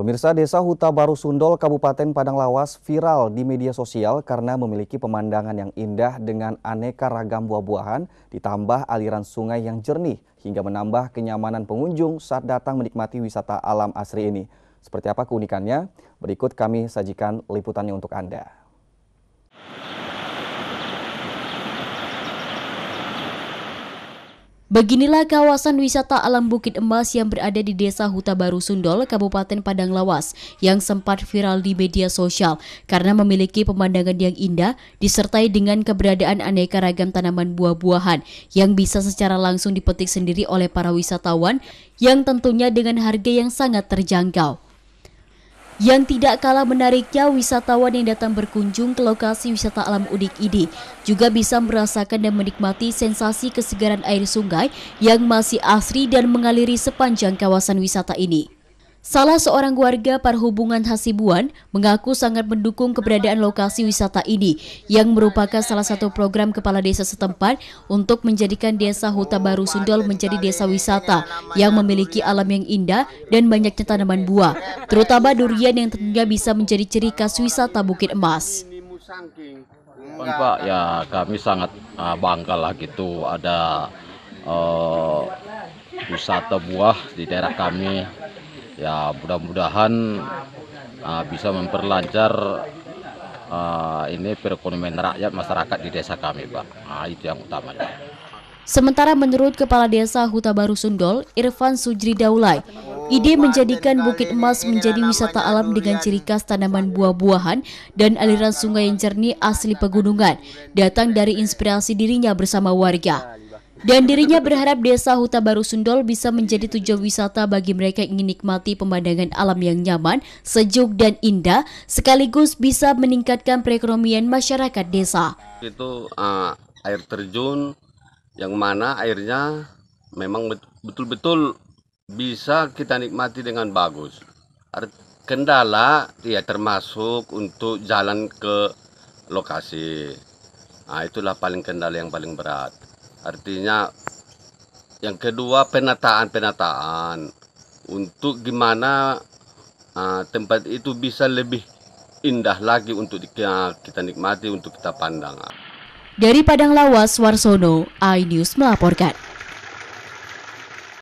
Pemirsa desa Huta Baru Sundol, Kabupaten Padang Lawas viral di media sosial karena memiliki pemandangan yang indah dengan aneka ragam buah-buahan, ditambah aliran sungai yang jernih, hingga menambah kenyamanan pengunjung saat datang menikmati wisata alam asri ini. Seperti apa keunikannya? Berikut kami sajikan liputannya untuk Anda. Beginilah kawasan wisata alam Bukit Emas yang berada di Desa Huta Baru Sundol, Kabupaten Padang Lawas, yang sempat viral di media sosial karena memiliki pemandangan yang indah disertai dengan keberadaan aneka ragam tanaman buah-buahan yang bisa secara langsung dipetik sendiri oleh para wisatawan yang tentunya dengan harga yang sangat terjangkau. Yang tidak kalah menariknya, wisatawan yang datang berkunjung ke lokasi wisata alam Udik ini juga bisa merasakan dan menikmati sensasi kesegaran air sungai yang masih asri dan mengaliri sepanjang kawasan wisata ini. Salah seorang warga Parhubungan Hasibuan mengaku sangat mendukung keberadaan lokasi wisata ini yang merupakan salah satu program kepala desa setempat untuk menjadikan desa Huta Baru Sundol menjadi desa wisata yang memiliki alam yang indah dan banyaknya tanaman buah, terutama durian yang tentunya bisa menjadi ciri khas wisata Bukit Emas. Pak, ya kami sangat ah, bangga lah gitu ada uh, wisata buah di daerah kami ya mudah-mudahan uh, bisa memperlancar uh, ini perekonomian rakyat masyarakat di desa kami Pak nah, itu yang utama Sementara menurut Kepala Desa Huta Baru Sundol, Irfan Sujri Daulay, ide menjadikan Bukit Emas menjadi wisata alam dengan ciri khas tanaman buah-buahan dan aliran sungai yang jernih asli pegunungan datang dari inspirasi dirinya bersama warga. Dan dirinya berharap desa Huta Baru Sundol bisa menjadi tujuan wisata bagi mereka yang ingin nikmati pemandangan alam yang nyaman, sejuk dan indah, sekaligus bisa meningkatkan perekonomian masyarakat desa. Itu uh, air terjun yang mana airnya memang betul-betul bisa kita nikmati dengan bagus. Kendala ya termasuk untuk jalan ke lokasi. Nah, itulah paling kendala yang paling berat. Artinya yang kedua penataan-penataan untuk gimana uh, tempat itu bisa lebih indah lagi untuk kita, ah, kita nikmati, untuk kita pandang. Dari Padang Lawas, Warsono, iNews melaporkan.